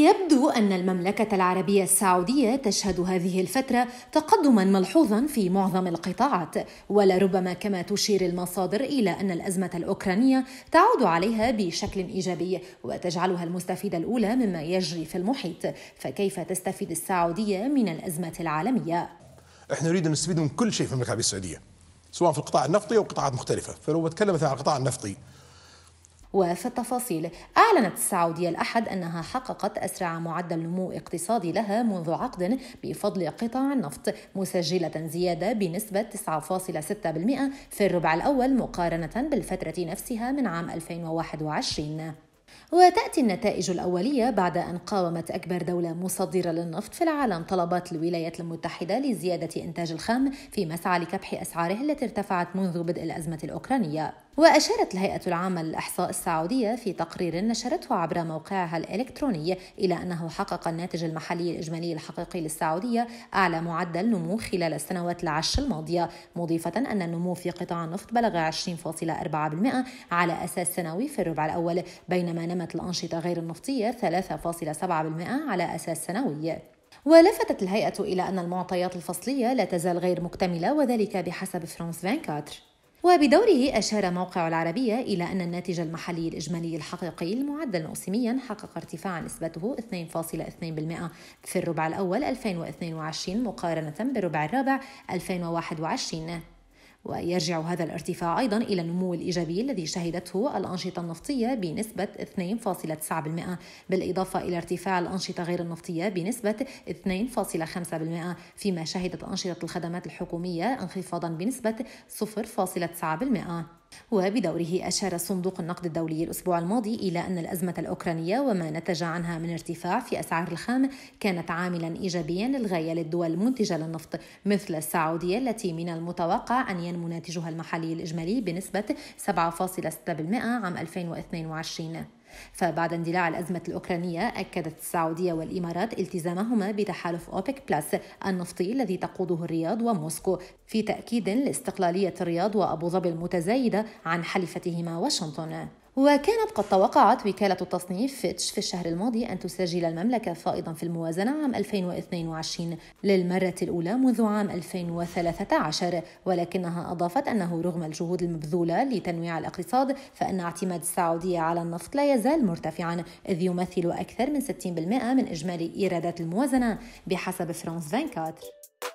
يبدو أن المملكة العربية السعودية تشهد هذه الفترة تقدما ملحوظا في معظم القطاعات ولربما كما تشير المصادر إلى أن الأزمة الأوكرانية تعود عليها بشكل إيجابي وتجعلها المستفيدة الأولى مما يجري في المحيط فكيف تستفيد السعودية من الأزمة العالمية؟ احنا نريد أن نستفيد من كل شيء في المملكة العربية السعودية سواء في القطاع النفطي أو قطاعات مختلفة فلو بتكلم مثلا عن القطاع النفطي وفي التفاصيل أعلنت السعودية الأحد أنها حققت أسرع معدل نمو اقتصادي لها منذ عقد بفضل قطاع النفط مسجلة زيادة بنسبة 9.6% في الربع الأول مقارنة بالفترة نفسها من عام 2021 وتأتي النتائج الأولية بعد أن قاومت أكبر دولة مصدرة للنفط في العالم طلبات الولايات المتحدة لزيادة إنتاج الخام في مسعى لكبح أسعاره التي ارتفعت منذ بدء الأزمة الأوكرانية وأشارت الهيئة العامة للإحصاء السعودية في تقرير نشرته عبر موقعها الإلكتروني إلى أنه حقق الناتج المحلي الإجمالي الحقيقي للسعودية أعلى معدل نمو خلال السنوات العشر الماضية مضيفة أن النمو في قطاع النفط بلغ 20.4% على أساس سنوي في الربع الأول بينما نمت الأنشطة غير النفطية 3.7% على أساس سنوي ولفتت الهيئة إلى أن المعطيات الفصلية لا تزال غير مكتملة وذلك بحسب فرانس 24 وبدوره أشار موقع العربية إلى أن الناتج المحلي الإجمالي الحقيقي المعدل موسميا حقق ارتفاعا نسبته 2.2% في الربع الأول 2022 مقارنة بالربع الرابع 2021 ويرجع هذا الارتفاع أيضا إلى النمو الإيجابي الذي شهدته الأنشطة النفطية بنسبة 2.9% بالإضافة إلى ارتفاع الأنشطة غير النفطية بنسبة 2.5% فيما شهدت أنشطة الخدمات الحكومية انخفاضا بنسبة 0.9% وبدوره أشار صندوق النقد الدولي الأسبوع الماضي إلى أن الأزمة الأوكرانية وما نتج عنها من ارتفاع في أسعار الخام كانت عاملا إيجابيا للغاية للدول المنتجة للنفط مثل السعودية التي من المتوقع أن ينمو ناتجها المحلي الإجمالي بنسبة 7.6% عام 2022 فبعد اندلاع الأزمة الأوكرانية أكدت السعودية والإمارات التزامهما بتحالف أوبك بلس النفطي الذي تقوده الرياض وموسكو في تأكيد لاستقلالية الرياض وأبو ظبي المتزايدة عن حليفتهما واشنطن وكانت قد توقعت وكالة التصنيف فيتش في الشهر الماضي أن تسجل المملكة فائضا في الموازنة عام 2022 للمرة الأولى منذ عام 2013 ولكنها أضافت أنه رغم الجهود المبذولة لتنويع الاقتصاد فإن اعتماد السعودية على النفط لا يزال مرتفعا إذ يمثل أكثر من 60% من إجمالي إيرادات الموازنة بحسب فرانس 24